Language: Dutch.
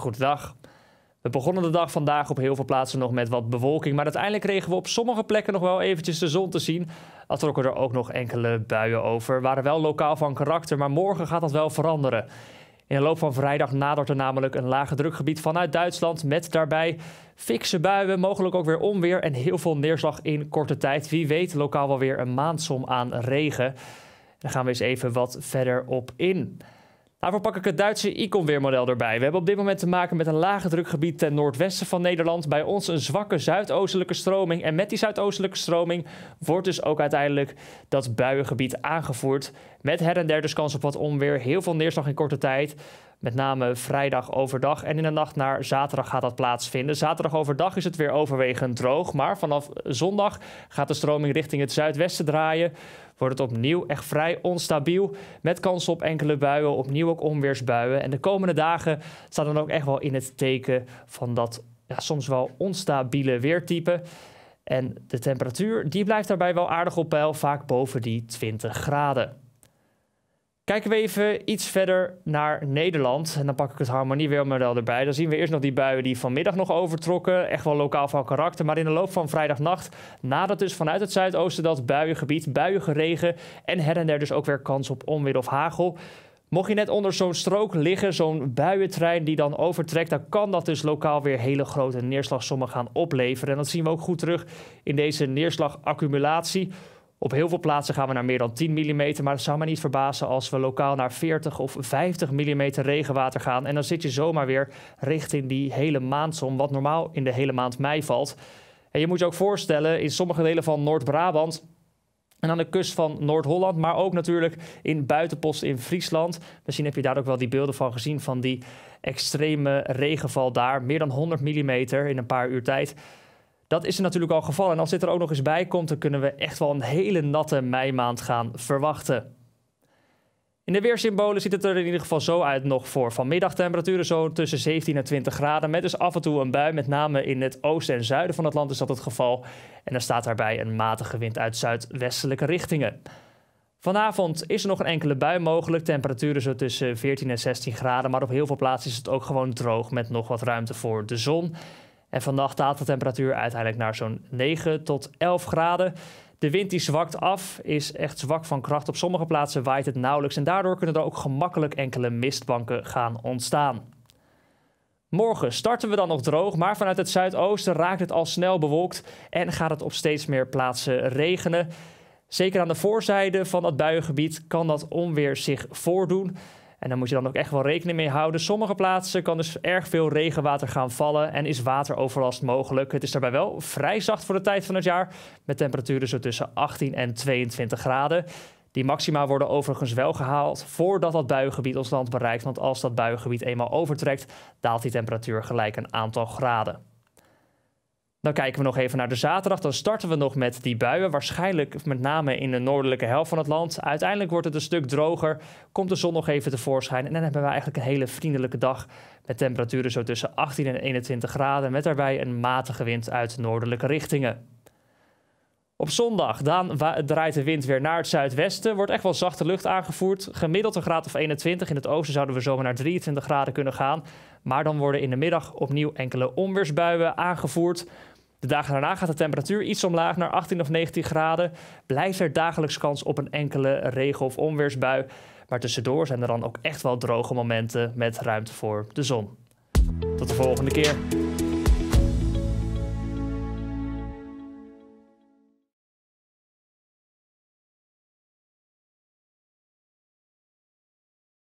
Goedendag. We begonnen de dag vandaag op heel veel plaatsen nog met wat bewolking, maar uiteindelijk kregen we op sommige plekken nog wel eventjes de zon te zien. Al trokken er ook nog enkele buien over, waren wel lokaal van karakter, maar morgen gaat dat wel veranderen. In de loop van vrijdag nadert er namelijk een lage drukgebied vanuit Duitsland met daarbij fikse buien, mogelijk ook weer onweer en heel veel neerslag in korte tijd. Wie weet lokaal wel weer een maandsom aan regen. Daar gaan we eens even wat verder op in. Daarvoor pak ik het Duitse weermodel erbij. We hebben op dit moment te maken met een lage drukgebied ten noordwesten van Nederland. Bij ons een zwakke zuidoostelijke stroming. En met die zuidoostelijke stroming wordt dus ook uiteindelijk dat buiengebied aangevoerd. Met her en der dus kans op wat onweer. Heel veel neerslag in korte tijd. Met name vrijdag overdag en in de nacht naar zaterdag gaat dat plaatsvinden. Zaterdag overdag is het weer overwegend droog, maar vanaf zondag gaat de stroming richting het zuidwesten draaien. Wordt het opnieuw echt vrij onstabiel, met kans op enkele buien, opnieuw ook onweersbuien. En de komende dagen staat dan ook echt wel in het teken van dat ja, soms wel onstabiele weertype. En de temperatuur die blijft daarbij wel aardig op peil, vaak boven die 20 graden. Kijken we even iets verder naar Nederland. En dan pak ik het harmonieweermodel erbij. Dan zien we eerst nog die buien die vanmiddag nog overtrokken. Echt wel lokaal van karakter. Maar in de loop van vrijdagnacht nadat dus vanuit het zuidoosten dat buiengebied. Buiige regen en her en der dus ook weer kans op onweer of hagel. Mocht je net onder zo'n strook liggen, zo'n buientrein die dan overtrekt, dan kan dat dus lokaal weer hele grote neerslagsommen gaan opleveren. En dat zien we ook goed terug in deze neerslagaccumulatie. Op heel veel plaatsen gaan we naar meer dan 10 mm, maar het zou me niet verbazen als we lokaal naar 40 of 50 mm regenwater gaan. En dan zit je zomaar weer richting die hele maandsom, wat normaal in de hele maand mei valt. En je moet je ook voorstellen, in sommige delen van Noord-Brabant en aan de kust van Noord-Holland, maar ook natuurlijk in buitenposten in Friesland. Misschien heb je daar ook wel die beelden van gezien van die extreme regenval daar. Meer dan 100 mm in een paar uur tijd. Dat is er natuurlijk al gevallen. En als dit er ook nog eens bij komt, dan kunnen we echt wel een hele natte meimaand gaan verwachten. In de weersymbolen ziet het er in ieder geval zo uit nog voor. Vanmiddag temperaturen zo tussen 17 en 20 graden. Met dus af en toe een bui. Met name in het oosten en zuiden van het land is dat het geval. En er staat daarbij een matige wind uit zuidwestelijke richtingen. Vanavond is er nog een enkele bui mogelijk. Temperaturen zo tussen 14 en 16 graden. Maar op heel veel plaatsen is het ook gewoon droog met nog wat ruimte voor de zon. En vannacht daalt de temperatuur uiteindelijk naar zo'n 9 tot 11 graden. De wind die zwakt af, is echt zwak van kracht. Op sommige plaatsen waait het nauwelijks en daardoor kunnen er ook gemakkelijk enkele mistbanken gaan ontstaan. Morgen starten we dan nog droog, maar vanuit het zuidoosten raakt het al snel bewolkt en gaat het op steeds meer plaatsen regenen. Zeker aan de voorzijde van dat buiengebied kan dat onweer zich voordoen. En dan moet je dan ook echt wel rekening mee houden. Sommige plaatsen kan dus erg veel regenwater gaan vallen en is wateroverlast mogelijk. Het is daarbij wel vrij zacht voor de tijd van het jaar, met temperaturen zo tussen 18 en 22 graden. Die maxima worden overigens wel gehaald voordat dat buiengebied ons land bereikt. Want als dat buiengebied eenmaal overtrekt, daalt die temperatuur gelijk een aantal graden. Dan kijken we nog even naar de zaterdag. Dan starten we nog met die buien. Waarschijnlijk met name in de noordelijke helft van het land. Uiteindelijk wordt het een stuk droger. Komt de zon nog even tevoorschijn. En dan hebben we eigenlijk een hele vriendelijke dag. Met temperaturen zo tussen 18 en 21 graden. Met daarbij een matige wind uit noordelijke richtingen. Op zondag dan draait de wind weer naar het zuidwesten. Wordt echt wel zachte lucht aangevoerd. Gemiddeld een graad of 21. In het oosten zouden we zomaar naar 23 graden kunnen gaan. Maar dan worden in de middag opnieuw enkele onweersbuien aangevoerd. De dagen daarna gaat de temperatuur iets omlaag naar 18 of 19 graden. Blijft er dagelijks kans op een enkele regen- of onweersbui. Maar tussendoor zijn er dan ook echt wel droge momenten met ruimte voor de zon. Tot de volgende keer.